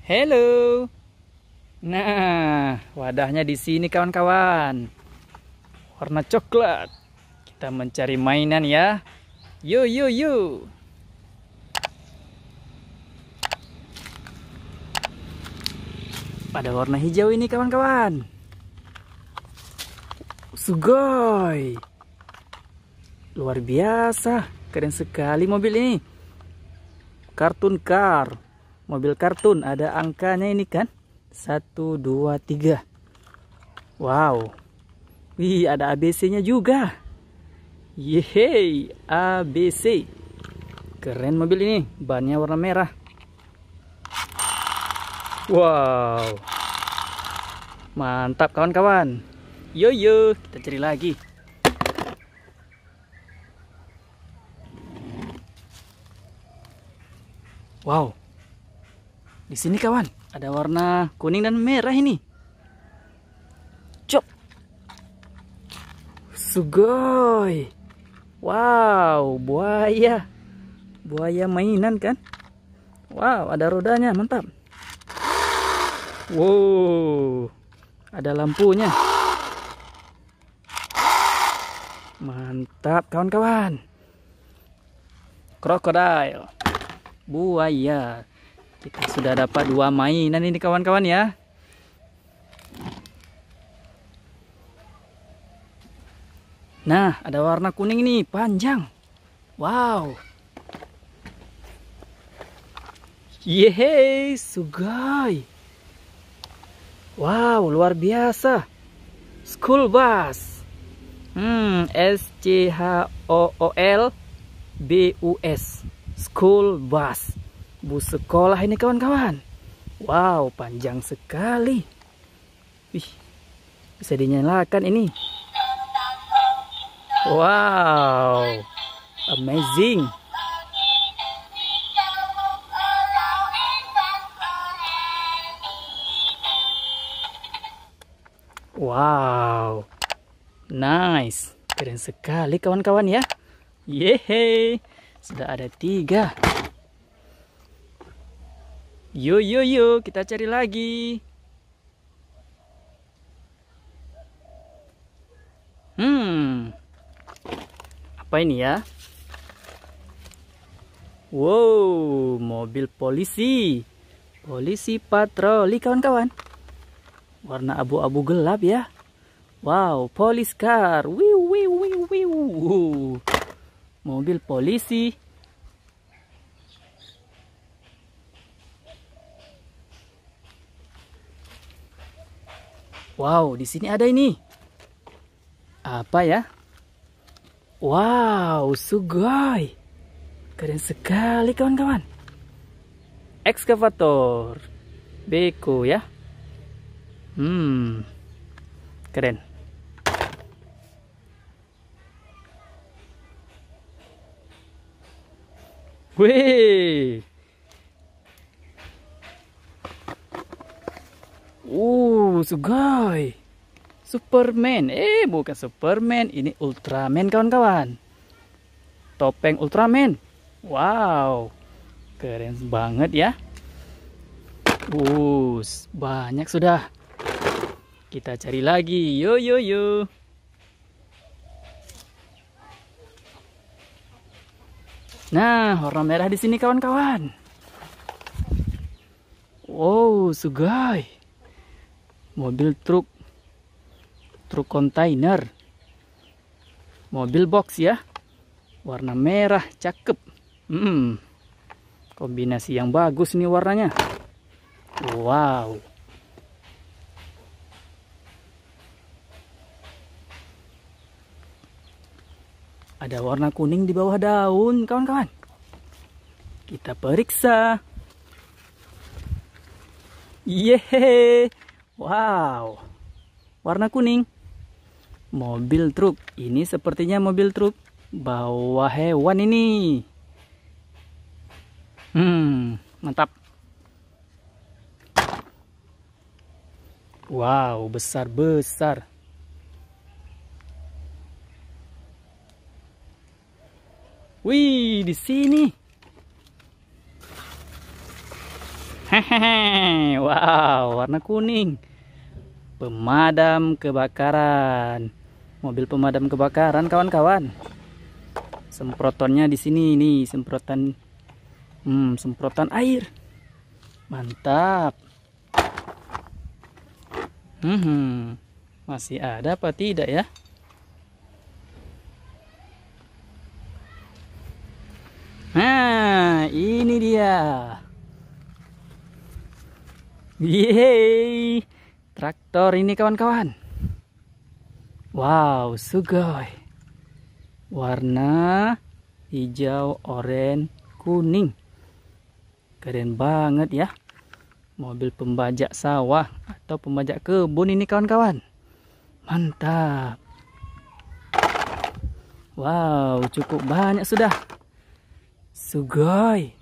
Hello. Nah, wadahnya di sini kawan-kawan. Warna coklat. Kita mencari mainan ya. Yo yo yo. Pada warna hijau ini kawan-kawan. Sugoi. Luar biasa. Keren sekali mobil ini. Kartun car mobil kartun ada angkanya ini kan satu dua tiga wow wih ada ABC nya juga Yehey ABC keren mobil ini bannya warna merah wow mantap kawan-kawan yo yo kita cari lagi wow di sini kawan, ada warna kuning dan merah ini. Cok. Sugoi. Wow, buaya. Buaya mainan kan? Wow, ada rodanya, mantap. Wow. Ada lampunya. Mantap, kawan-kawan. Krokodil. Buaya kita sudah dapat dua mainan ini kawan-kawan ya nah ada warna kuning ini panjang wow yehey sugai wow luar biasa school bus hmm S C H O O L B U S school bus Bus sekolah ini kawan-kawan. Wow, panjang sekali. Wih, bisa dinyalakan ini. Wow, amazing. Wow, nice. Keren sekali kawan-kawan ya. yehey sudah ada tiga. Yo yo yo, kita cari lagi. Hmm. Apa ini ya? Wow, mobil polisi. Polisi patroli kawan-kawan. Warna abu-abu gelap ya. Wow, police car. Wiu wiu wiu wiu. Mobil polisi. Wow, di sini ada ini. Apa ya? Wow, sugoi. Keren sekali kawan-kawan. Ekskavator. Beko ya. Hmm. Keren. Wih. Uh, Oh, Sugai. Superman. Eh, bukan Superman. Ini Ultraman, kawan-kawan. Topeng Ultraman. Wow. Keren banget ya. Bus banyak sudah. Kita cari lagi. Yo, yo, yo. Nah, warna merah di sini kawan-kawan. Wow, sugai mobil truk truk kontainer mobil box ya warna merah cakep hmm, kombinasi yang bagus nih warnanya wow ada warna kuning di bawah daun kawan-kawan kita periksa yehe Wow, warna kuning. Mobil truk. Ini sepertinya mobil truk bawa hewan ini. Hmm, mantap. Wow, besar-besar. Wih, di sini. Hehehe, wow, warna kuning pemadam kebakaran. Mobil pemadam kebakaran kawan-kawan. Semprotannya di sini nih, semprotan hmm, semprotan air. Mantap. Hmm, masih ada apa tidak ya? Nah, ini dia. Yeay. Traktor ini kawan-kawan. Wow, sugoi. Warna hijau, oranye, kuning. Keren banget ya. Mobil pembajak sawah atau pembajak kebun ini kawan-kawan. Mantap. Wow, cukup banyak sudah. Sugoi.